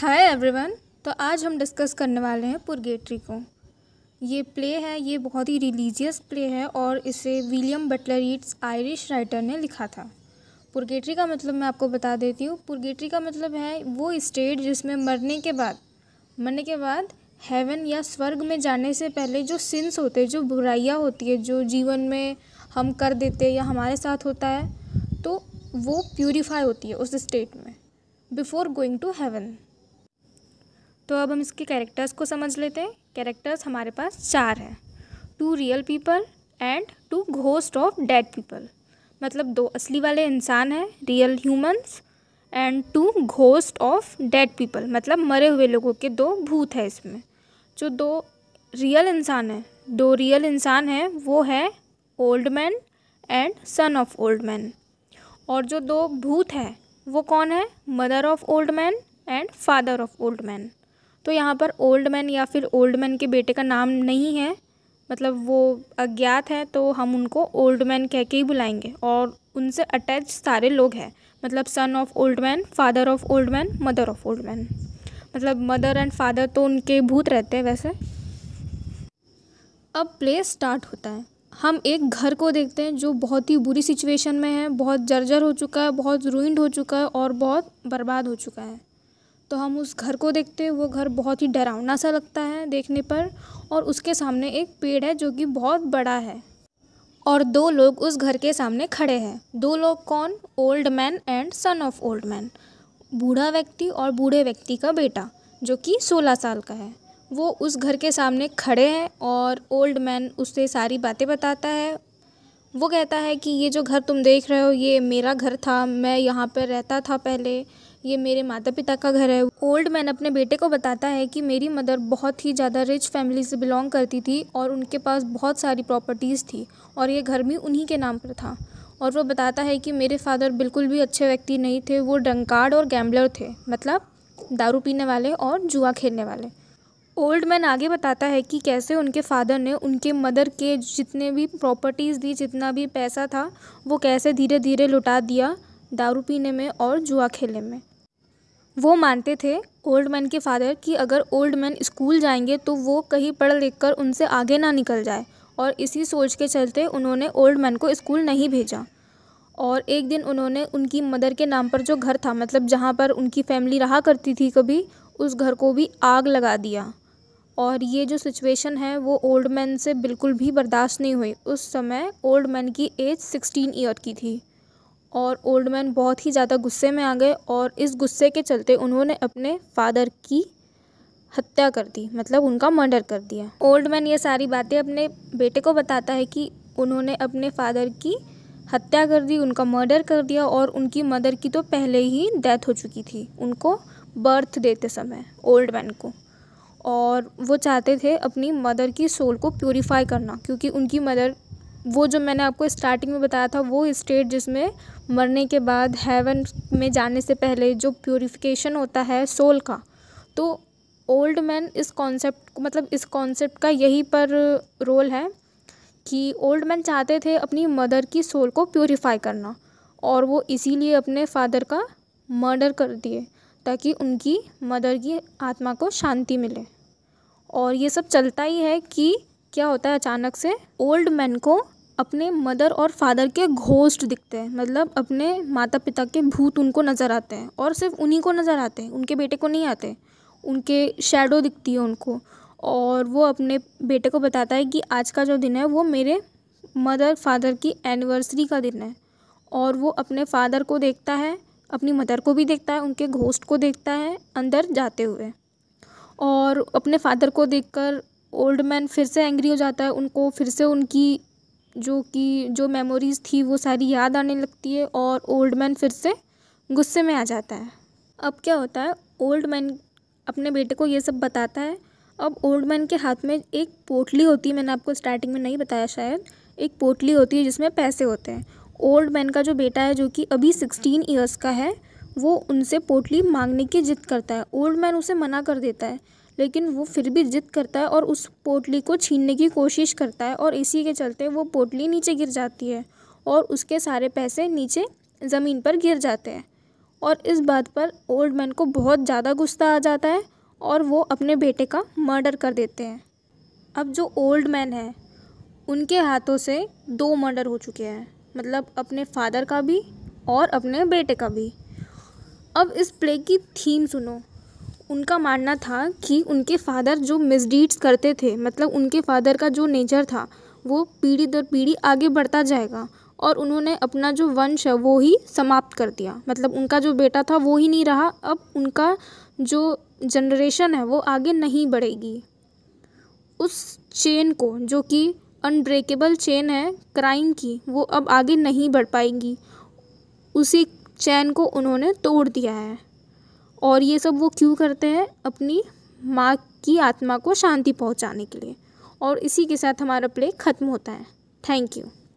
hi everyone तो आज हम डिस्कस करने वाले हैं पुरगेट्री को ये प्ले है ये बहुत ही रिलीजियस प्ले है और इसे William Butler Yeats Irish writer ने लिखा था पुरगेट्री का मतलब मैं आपको बता देती हूँ पुरगेट्री का मतलब है वो स्टेट जिसमें मरने के बाद मरने के बाद हेवन या स्वर्ग में जाने से पहले जो सिंस होते जो बुराइयाँ होती है जो जीवन में हम कर देते या हमारे साथ होता है तो वो प्यूरीफाई होती है उस स्टेट में बिफ़ोर गोइंग टू हेवन तो अब हम इसके कैरेक्टर्स को समझ लेते हैं कैरेक्टर्स हमारे पास चार हैं two real people and two ghost of dead people मतलब दो असली वाले इंसान हैं real humans and two ghost of dead people मतलब मरे हुए लोगों के दो भूत हैं इसमें जो दो रियल इंसान हैं दो रियल इंसान हैं वो है old man and son of old man और जो दो भूत हैं वो कौन है mother of old man and father of old man तो यहाँ पर ओल्ड मैन या फिर ओल्ड मैन के बेटे का नाम नहीं है मतलब वो अज्ञात है तो हम उनको ओल्ड मैन कह के ही बुलाएंगे और उनसे अटैच सारे लोग हैं मतलब son of old man father of old man mother of old man मतलब मदर एंड फादर तो उनके भूत रहते हैं वैसे अब प्ले स्टार्ट होता है हम एक घर को देखते हैं जो बहुत ही बुरी सिचुएशन में है बहुत जर्जर हो चुका है बहुत रुइंड हो चुका है और बहुत बर्बाद हो चुका है तो हम उस घर को देखते हैं वो घर बहुत ही डरावना सा लगता है देखने पर और उसके सामने एक पेड़ है जो कि बहुत बड़ा है और दो लोग उस घर के सामने खड़े हैं दो लोग कौन old man and son of old man बूढ़ा व्यक्ति और बूढ़े व्यक्ति का बेटा जो कि सोलह साल का है वो उस घर के सामने खड़े हैं और ओल्ड मैन उससे सारी बातें बताता है वो कहता है कि ये जो घर तुम देख रहे हो ये मेरा घर था मैं यहाँ पर रहता था पहले ये मेरे माता पिता का घर है ओल्ड मैन अपने बेटे को बताता है कि मेरी मदर बहुत ही ज़्यादा रिच फैमिली से बिलोंग करती थी और उनके पास बहुत सारी प्रॉपर्टीज़ थी और ये घर भी उन्हीं के नाम पर था और वो बताता है कि मेरे फादर बिल्कुल भी अच्छे व्यक्ति नहीं थे वो डंकार्ड और गैम्बलर थे मतलब दारू पीने वाले और जुआ खेलने वाले ओल्ड मैन आगे बताता है कि कैसे उनके फादर ने उनके मदर के जितने भी प्रॉपर्टीज़ दी जितना भी पैसा था वो कैसे धीरे धीरे लुटा दिया दारू पीने में और जुआ खेलने में वो मानते थे ओल्ड मैन के फादर कि अगर ओल्ड मैन स्कूल जाएंगे तो वो कहीं पढ़ लिख कर उनसे आगे ना निकल जाए और इसी सोच के चलते उन्होंने ओल्ड मैन को स्कूल नहीं भेजा और एक दिन उन्होंने उनकी मदर के नाम पर जो घर था मतलब जहाँ पर उनकी फैमिली रहा करती थी कभी उस घर को भी आग लगा दिया और ये जो सिचुएशन है वो ओल्ड मैन से बिल्कुल भी बर्दाश्त नहीं हुई उस समय ओल्ड मैन की एज सिक्सटीन ईयर की थी और ओल्ड मैन बहुत ही ज़्यादा गुस्से में आ गए और इस गुस्से के चलते उन्होंने अपने फादर की हत्या कर दी मतलब उनका मर्डर कर दिया ओल्ड मैन ये सारी बातें अपने बेटे को बताता है कि उन्होंने अपने फादर की हत्या कर दी उनका मर्डर कर दिया और उनकी मदर की तो पहले ही डेथ हो चुकी थी उनको बर्थ देते समय ओल्ड मैन को और वो चाहते थे अपनी मदर की सोल को प्योरीफाई करना क्योंकि उनकी मदर वो जो मैंने आपको स्टार्टिंग में बताया था वो स्टेट जिसमें मरने के बाद हेवन में जाने से पहले जो प्योरिफिकेशन होता है सोल का तो ओल्ड मैन इस कॉन्सेप्ट मतलब इस कॉन्सेप्ट का यही पर रोल है कि ओल्ड मैन चाहते थे अपनी मदर की सोल को प्योरीफाई करना और वो इसीलिए अपने फादर का मर्डर कर दिए ताकि उनकी मदर की आत्मा को शांति मिले और ये सब चलता ही है कि क्या होता है अचानक से ओल्ड मैन को अपने मदर और फादर के घोस्ट दिखते हैं मतलब अपने माता पिता के भूत उनको नज़र आते हैं और सिर्फ उन्हीं को नज़र आते हैं उनके बेटे को नहीं आते उनके शेडो दिखती है उनको और वो अपने बेटे को बताता है कि आज का जो दिन है वो मेरे मदर फादर की एनिवर्सरी का दिन है और वो अपने फादर को देखता है अपनी मदर को भी देखता है उनके घोस्ट को देखता है अंदर जाते हुए और अपने फादर को देखकर ओल्ड मैन फिर से एंग्री हो जाता है उनको फिर से उनकी जो कि जो मेमोरीज़ थी वो सारी याद आने लगती है और ओल्ड मैन फिर से गुस्से में आ जाता है अब क्या होता है ओल्ड मैन अपने बेटे को ये सब बताता है अब ओल्ड मैन के हाथ में एक पोटली होती है मैंने आपको स्टार्टिंग में नहीं बताया शायद एक पोटली होती है जिसमें पैसे होते हैं ओल्ड मैन का जो बेटा है जो कि अभी सिक्सटीन ईयर्स का है वो उनसे पोटली मांगने की जिद करता है ओल्ड मैन उसे मना कर देता है लेकिन वो फिर भी जिद करता है और उस पोटली को छीनने की कोशिश करता है और इसी के चलते वो पोटली नीचे गिर जाती है और उसके सारे पैसे नीचे ज़मीन पर गिर जाते हैं और इस बात पर ओल्ड मैन को बहुत ज़्यादा गुस्सा आ जाता है और वो अपने बेटे का मर्डर कर देते हैं अब जो ओल्ड मैन है उनके हाथों से दो मर्डर हो चुके हैं मतलब अपने फादर का भी और अपने बेटे का भी अब इस प्ले की थीम सुनो उनका मानना था कि उनके फ़ादर जो मिसडीड्स करते थे मतलब उनके फ़ादर का जो नेचर था वो पीढ़ी दर पीढ़ी आगे बढ़ता जाएगा और उन्होंने अपना जो वंश है वो ही समाप्त कर दिया मतलब उनका जो बेटा था वो ही नहीं रहा अब उनका जो जनरेशन है वो आगे नहीं बढ़ेगी उस चेन को जो कि अनब्रेकेबल चेन है क्राइम की वो अब आगे नहीं बढ़ पाएगी उसी चैन को उन्होंने तोड़ दिया है और ये सब वो क्यों करते हैं अपनी माँ की आत्मा को शांति पहुँचाने के लिए और इसी के साथ हमारा प्ले ख़त्म होता है थैंक यू